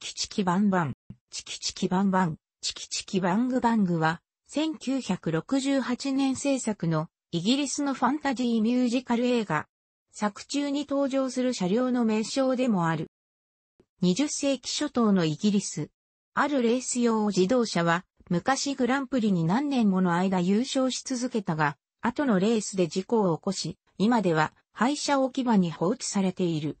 チキチキバンバン、チキチキバンバン、チキチキバングバングは、1968年制作のイギリスのファンタジーミュージカル映画。作中に登場する車両の名称でもある。20世紀初頭のイギリス。あるレース用自動車は、昔グランプリに何年もの間優勝し続けたが、後のレースで事故を起こし、今では廃車置き場に放置されている。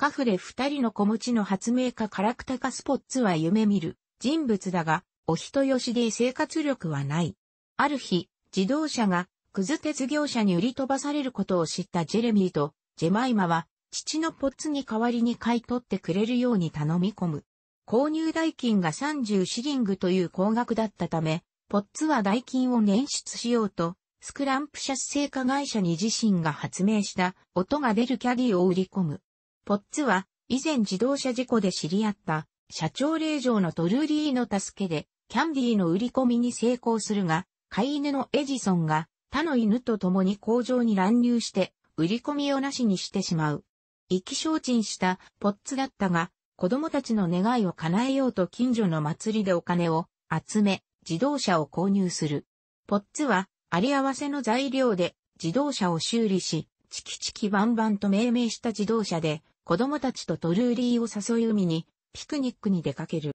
カフレ二人の子持ちの発明家カラクタカスポッツは夢見る人物だが、お人よしで生活力はない。ある日、自動車が、クズ鉄業者に売り飛ばされることを知ったジェレミーと、ジェマイマは、父のポッツに代わりに買い取ってくれるように頼み込む。購入代金が30シリングという高額だったため、ポッツは代金を捻出しようと、スクランプ社製菓会社に自身が発明した音が出るキャディを売り込む。ポッツは、以前自動車事故で知り合った、社長令嬢のトルーリーの助けで、キャンディーの売り込みに成功するが、飼い犬のエジソンが、他の犬と共に工場に乱入して、売り込みをなしにしてしまう。意気消沈したポッツだったが、子供たちの願いを叶えようと近所の祭りでお金を集め、自動車を購入する。ポッツは、あり合わせの材料で自動車を修理し、チキチキバンバンと命名した自動車で、子供たちとトルーリーを誘い海に、ピクニックに出かける。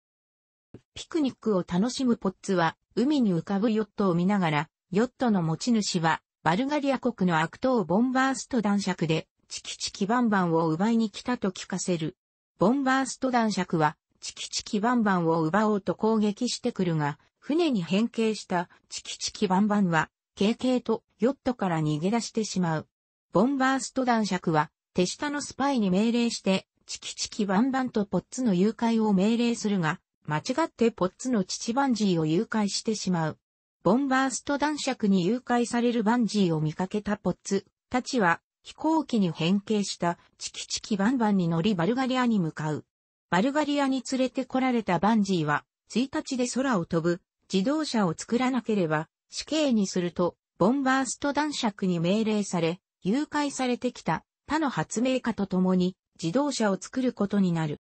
ピクニックを楽しむポッツは、海に浮かぶヨットを見ながら、ヨットの持ち主は、バルガリア国の悪党ボンバースト男爵で、チキチキバンバンを奪いに来たと聞かせる。ボンバースト男爵は、チキチキバンバンを奪おうと攻撃してくるが、船に変形したチキチキバンバンは、軽々とヨットから逃げ出してしまう。ボンバースト男爵は、手下のスパイに命令して、チキチキバンバンとポッツの誘拐を命令するが、間違ってポッツの父バンジーを誘拐してしまう。ボンバースト男爵に誘拐されるバンジーを見かけたポッツたちは飛行機に変形したチキチキバンバンに乗りバルガリアに向かう。バルガリアに連れてこられたバンジーは1日で空を飛ぶ自動車を作らなければ死刑にするとボンバースト男爵に命令され誘拐されてきた他の発明家と共に自動車を作ることになる。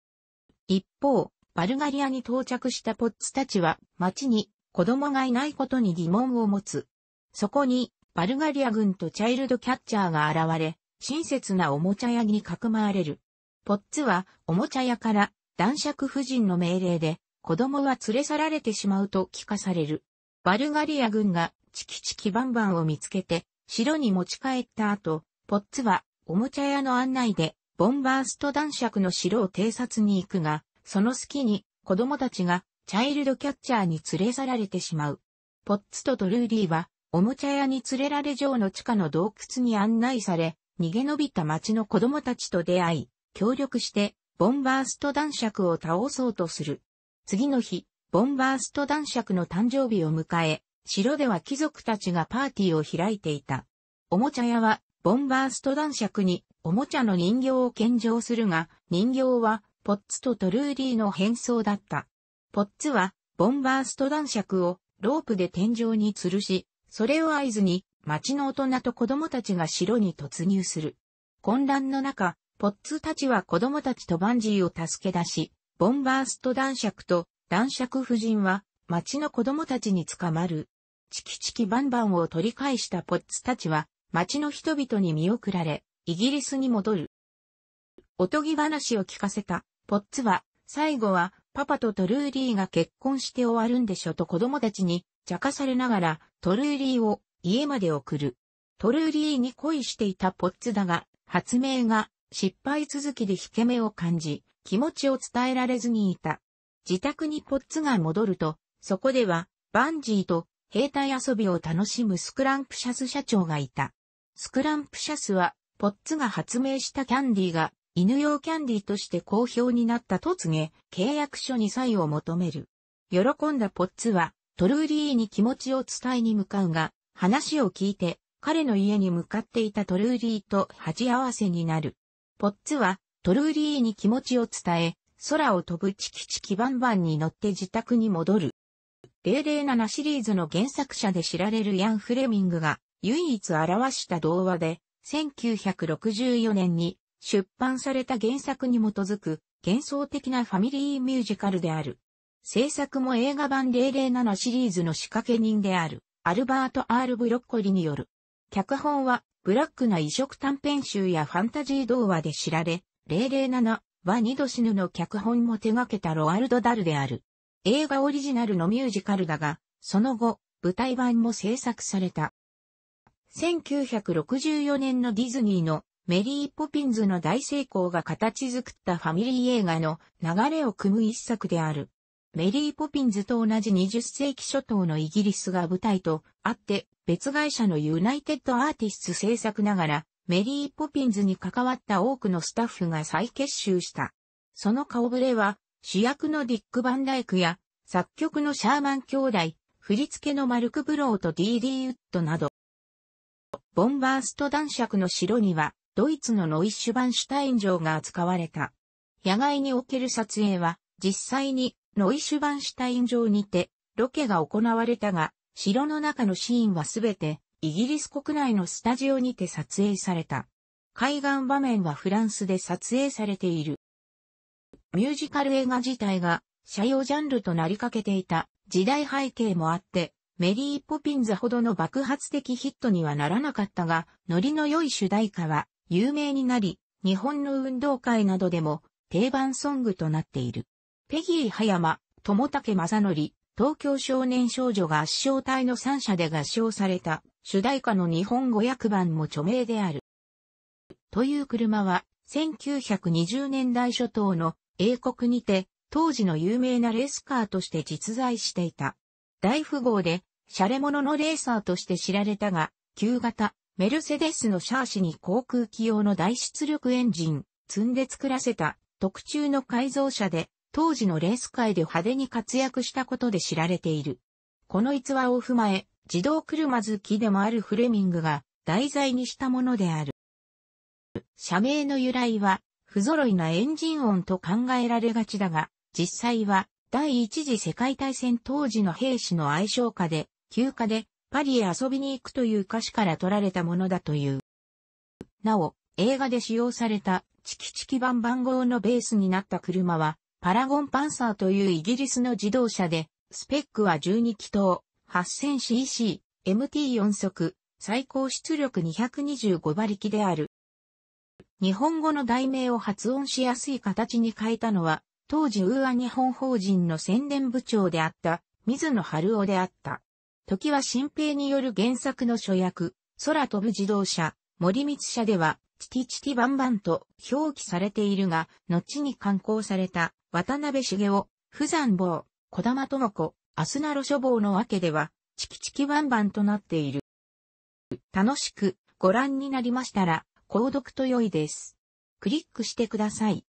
一方、バルガリアに到着したポッツたちは町に子供がいないことに疑問を持つ。そこにバルガリア軍とチャイルドキャッチャーが現れ、親切なおもちゃ屋にかくまわれる。ポッツはおもちゃ屋から男爵夫人の命令で子供は連れ去られてしまうと聞かされる。バルガリア軍がチキチキバンバンを見つけて城に持ち帰った後、ポッツはおもちゃ屋の案内で、ボンバースト男爵の城を偵察に行くが、その隙に子供たちがチャイルドキャッチャーに連れ去られてしまう。ポッツとトルーリーは、おもちゃ屋に連れられ城の地下の洞窟に案内され、逃げ延びた町の子供たちと出会い、協力して、ボンバースト男爵を倒そうとする。次の日、ボンバースト男爵の誕生日を迎え、城では貴族たちがパーティーを開いていた。おもちゃ屋はボンバースト男爵におもちゃの人形を献上するが、人形はポッツとトルーリーの変装だった。ポッツはボンバースト男爵をロープで天井に吊るし、それを合図に町の大人と子供たちが城に突入する。混乱の中、ポッツたちは子供たちとバンジーを助け出し、ボンバースト男爵と男爵夫人は町の子供たちに捕まる。チキチキバンバンを取り返したポッツたちは町の人々に見送られ、イギリスに戻る。おとぎ話を聞かせた、ポッツは、最後は、パパとトルーリーが結婚して終わるんでしょと子供たちに、茶化されながら、トルーリーを家まで送る。トルーリーに恋していたポッツだが、発明が失敗続きで引け目を感じ、気持ちを伝えられずにいた。自宅にポッツが戻ると、そこでは、バンジーと兵隊遊びを楽しむスクランプシャス社長がいた。スクランプシャスは、ポッツが発明したキャンディーが、犬用キャンディーとして好評になったと告げ、契約書にサイを求める。喜んだポッツは、トルーリーに気持ちを伝えに向かうが、話を聞いて、彼の家に向かっていたトルーリーと鉢合わせになる。ポッツは、トルーリーに気持ちを伝え、空を飛ぶチキチキバンバンに乗って自宅に戻る。007シリーズの原作者で知られるヤン・フレミングが、唯一表した童話で、1964年に出版された原作に基づく幻想的なファミリーミュージカルである。制作も映画版007シリーズの仕掛け人である、アルバート・アール・ブロッコリによる。脚本は、ブラックな異色短編集やファンタジー童話で知られ、007は二度死ぬの脚本も手掛けたロアルド・ダルである。映画オリジナルのミュージカルだが、その後、舞台版も制作された。1964年のディズニーのメリー・ポピンズの大成功が形作ったファミリー映画の流れを組む一作である。メリー・ポピンズと同じ20世紀初頭のイギリスが舞台とあって、別会社のユナイテッドアーティスツ制作ながら、メリー・ポピンズに関わった多くのスタッフが再結集した。その顔ぶれは、主役のディック・バンダイクや、作曲のシャーマン兄弟、振り付けのマルク・ブローと D.D. ウッドなど、ボンバースト男爵の城には、ドイツのノイッシュバンシュタイン城が扱われた。野外における撮影は、実際にノイッシュバンシュタイン城にて、ロケが行われたが、城の中のシーンはすべて、イギリス国内のスタジオにて撮影された。海岸場面はフランスで撮影されている。ミュージカル映画自体が、社用ジャンルとなりかけていた時代背景もあって、メリー・ポピンズほどの爆発的ヒットにはならなかったが、ノリの良い主題歌は有名になり、日本の運動会などでも定番ソングとなっている。ペギー・葉山、友ザ正則、東京少年少女合唱隊の三者で合唱された主題歌の日本語訳版も著名である。という車は、1920年代初頭の英国にて、当時の有名なレースカーとして実在していた。大富豪で、シャレ者のレーサーとして知られたが、旧型、メルセデスのシャーシに航空機用の大出力エンジン、積んで作らせた特注の改造車で、当時のレース界で派手に活躍したことで知られている。この逸話を踏まえ、自動車好きでもあるフレミングが題材にしたものである。社名の由来は、不揃いなエンジン音と考えられがちだが、実際は第一次世界大戦当時の兵士の愛称家で、休暇でパリへ遊びに行くという歌詞から取られたものだという。なお、映画で使用されたチキチキ番番号のベースになった車は、パラゴンパンサーというイギリスの自動車で、スペックは12気筒、8000cc、MT4 速、最高出力225馬力である。日本語の題名を発音しやすい形に変えたのは、当時ウーア日本法人の宣伝部長であった、水野春夫であった。時は新兵による原作の書役、空飛ぶ自動車、森光社では、チティチティバンバンと表記されているが、後に刊行された、渡辺茂雄、富山坊、小玉智子、アスナロ書房のわけでは、チキチキバンバンとなっている。楽しくご覧になりましたら、購読と良いです。クリックしてください。